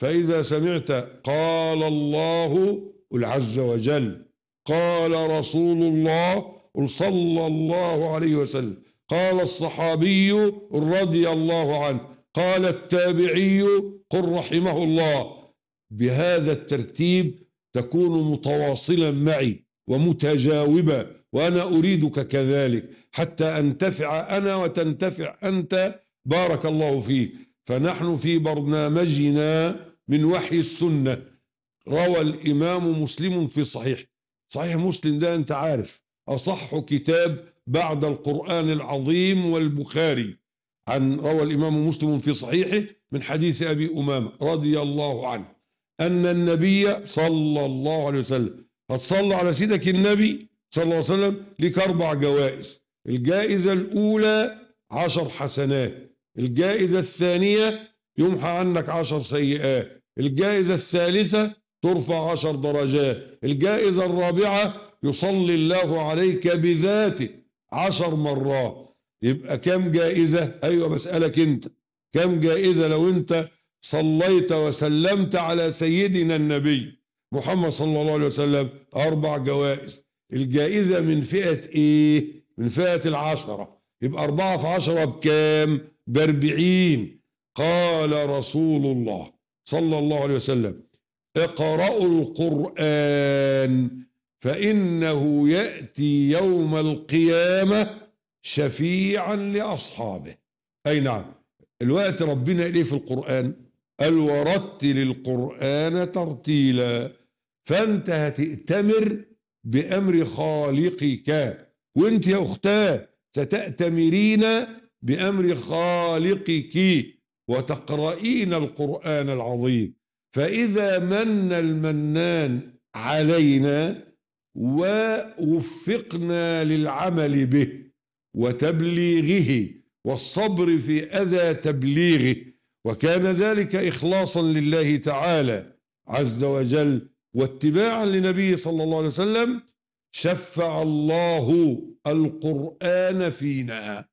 فإذا سمعت قال الله قل عز وجل قال رسول الله قل صلى الله عليه وسلم قال الصحابي رضي الله عنه قال التابعي قل رحمه الله بهذا الترتيب تكون متواصلا معي ومتجاوبا وأنا أريدك كذلك حتى أنتفع أنا وتنتفع أنت بارك الله فيك فنحن في برنامجنا من وحي السنة روى الإمام مسلم في صحيح صحيح مسلم ده أنت عارف أصح كتاب بعد القرآن العظيم والبخاري عن روى الإمام مسلم في صحيحه من حديث أبي أمامة رضي الله عنه أن النبي صلى الله عليه وسلم هتصلى على سيدك النبي صلى الله عليه وسلم لك أربع جوائز الجائزة الأولى عشر حسنات الجائزة الثانية يمحى عنك عشر سيئات الجائزة الثالثة ترفع عشر درجات الجائزة الرابعة يصلي الله عليك بذاته عشر مرات يبقى كم جائزة أيوة بسألك أنت كم جائزة لو أنت صليت وسلمت على سيدنا النبي محمد صلى الله عليه وسلم أربع جوائز الجائزة من فئة إيه من فئة العشرة يبقى أربعة في عشرة بكام بأربعين قال رسول الله صلى الله عليه وسلم اقرأوا القرآن فإنه يأتي يوم القيامة شفيعا لأصحابه أي نعم الوقت ربنا إليه في القرآن قال ورتل القرآن ترتيلا فأنت هتأتمر بأمر خالقك وأنت يا أختاه ستأتمرين بأمر خالقك وتقرئين القرآن العظيم فإذا من المنان علينا ووفقنا للعمل به وتبليغه والصبر في أذى تبليغه وكان ذلك إخلاصا لله تعالى عز وجل واتباعا لنبيه صلى الله عليه وسلم شفع الله القرآن فينا